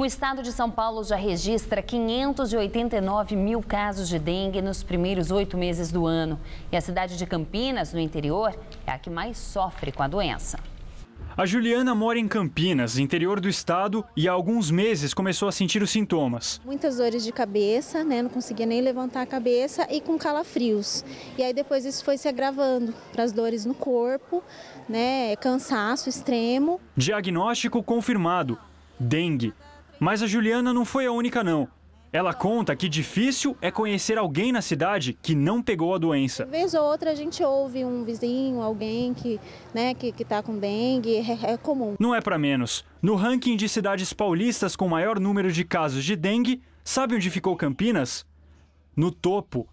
O estado de São Paulo já registra 589 mil casos de dengue nos primeiros oito meses do ano. E a cidade de Campinas, no interior, é a que mais sofre com a doença. A Juliana mora em Campinas, interior do estado, e há alguns meses começou a sentir os sintomas. Muitas dores de cabeça, né? Não conseguia nem levantar a cabeça e com calafrios. E aí depois isso foi se agravando para as dores no corpo, né? Cansaço extremo. Diagnóstico confirmado: dengue. Mas a Juliana não foi a única, não. Ela conta que difícil é conhecer alguém na cidade que não pegou a doença. Uma vez ou outra a gente ouve um vizinho, alguém que né, que, que tá com dengue, é, é comum. Não é para menos. No ranking de cidades paulistas com maior número de casos de dengue, sabe onde ficou Campinas? No topo.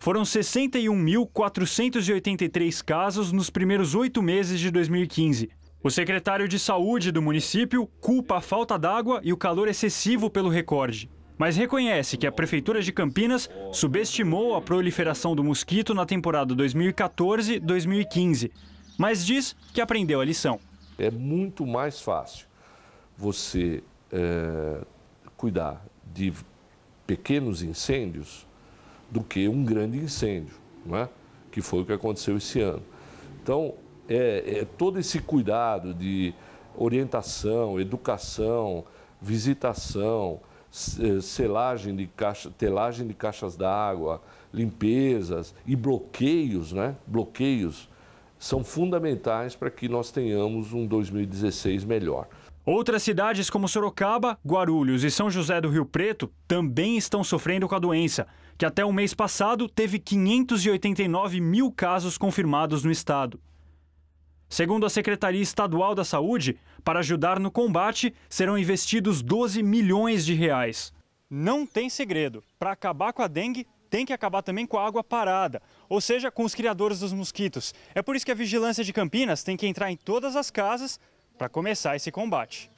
Foram 61.483 casos nos primeiros oito meses de 2015. O secretário de saúde do município culpa a falta d'água e o calor excessivo pelo recorde, mas reconhece que a prefeitura de Campinas subestimou a proliferação do mosquito na temporada 2014-2015, mas diz que aprendeu a lição. É muito mais fácil você é, cuidar de pequenos incêndios do que um grande incêndio, né? que foi o que aconteceu esse ano. Então, é, é todo esse cuidado de orientação, educação, visitação, é, selagem de caixa, telagem de caixas d'água, limpezas e bloqueios, né? Bloqueios são fundamentais para que nós tenhamos um 2016 melhor. Outras cidades como Sorocaba, Guarulhos e São José do Rio Preto também estão sofrendo com a doença, que até o mês passado teve 589 mil casos confirmados no estado. Segundo a Secretaria Estadual da Saúde, para ajudar no combate serão investidos 12 milhões de reais. Não tem segredo. Para acabar com a dengue, tem que acabar também com a água parada, ou seja, com os criadores dos mosquitos. É por isso que a Vigilância de Campinas tem que entrar em todas as casas para começar esse combate.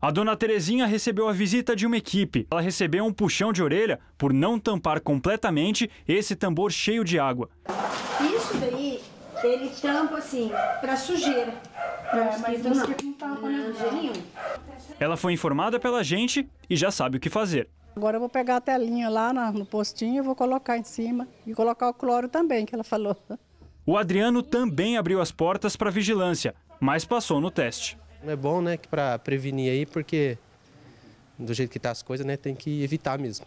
A dona Terezinha recebeu a visita de uma equipe. Ela recebeu um puxão de orelha por não tampar completamente esse tambor cheio de água. Isso daí ele tampa assim, pra sujeira. Pra é, mosquito, mas não, não tampa né? nenhum. Ela foi informada pela gente e já sabe o que fazer. Agora eu vou pegar a telinha lá no postinho, e vou colocar em cima e colocar o cloro também, que ela falou. O Adriano também abriu as portas para vigilância, mas passou no teste. É bom, né, para prevenir aí, porque do jeito que tá as coisas, né, tem que evitar mesmo.